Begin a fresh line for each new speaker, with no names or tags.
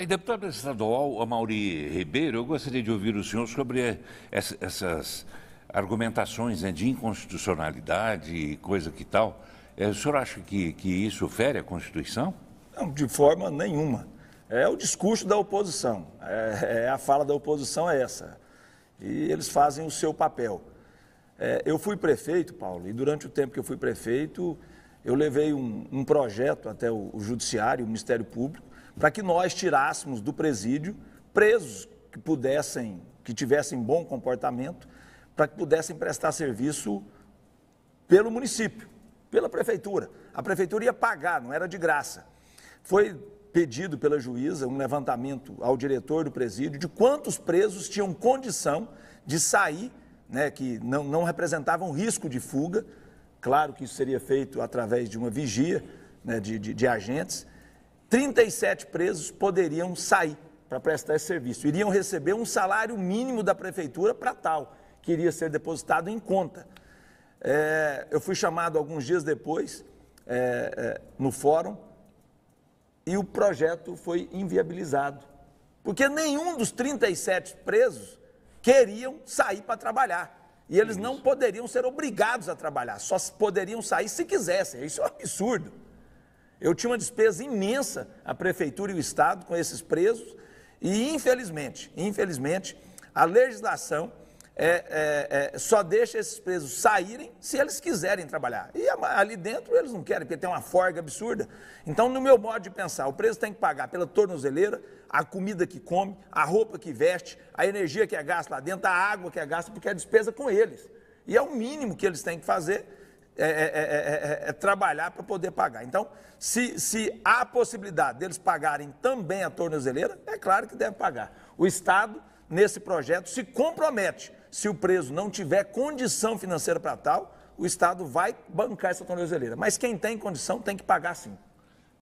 E deputada estadual Amauri Ribeiro, eu gostaria de ouvir o senhor sobre essas argumentações né, de inconstitucionalidade, e coisa que tal. É, o senhor acha que, que isso fere a Constituição? Não, de forma nenhuma.
É o discurso da oposição, é, é a fala da oposição é essa. E eles fazem o seu papel. É, eu fui prefeito, Paulo, e durante o tempo que eu fui prefeito, eu levei um, um projeto até o, o Judiciário, o Ministério Público, para que nós tirássemos do presídio presos que pudessem, que tivessem bom comportamento, para que pudessem prestar serviço pelo município, pela prefeitura. A prefeitura ia pagar, não era de graça. Foi pedido pela juíza um levantamento ao diretor do presídio de quantos presos tinham condição de sair, né, que não, não representavam risco de fuga. Claro que isso seria feito através de uma vigia né, de, de, de agentes 37 presos poderiam sair para prestar esse serviço. Iriam receber um salário mínimo da prefeitura para tal, que iria ser depositado em conta. É, eu fui chamado alguns dias depois é, é, no fórum e o projeto foi inviabilizado, porque nenhum dos 37 presos queriam sair para trabalhar. E eles não poderiam ser obrigados a trabalhar, só poderiam sair se quisessem. Isso é um absurdo. Eu tinha uma despesa imensa, a prefeitura e o Estado, com esses presos, e infelizmente, infelizmente, a legislação é, é, é, só deixa esses presos saírem se eles quiserem trabalhar. E ali dentro eles não querem, porque tem uma forga absurda. Então, no meu modo de pensar, o preso tem que pagar pela tornozeleira, a comida que come, a roupa que veste, a energia que é gasta lá dentro, a água que é gasta, porque é despesa com eles. E é o mínimo que eles têm que fazer é é é, é, é, é, trabalhar para poder pagar. Então, se, se há a possibilidade deles pagarem também a tornozeleira, é claro que deve pagar. O Estado, nesse projeto, se compromete. Se o preso não tiver condição financeira para tal, o Estado vai bancar essa tornozeleira. Mas quem tem condição tem que pagar sim.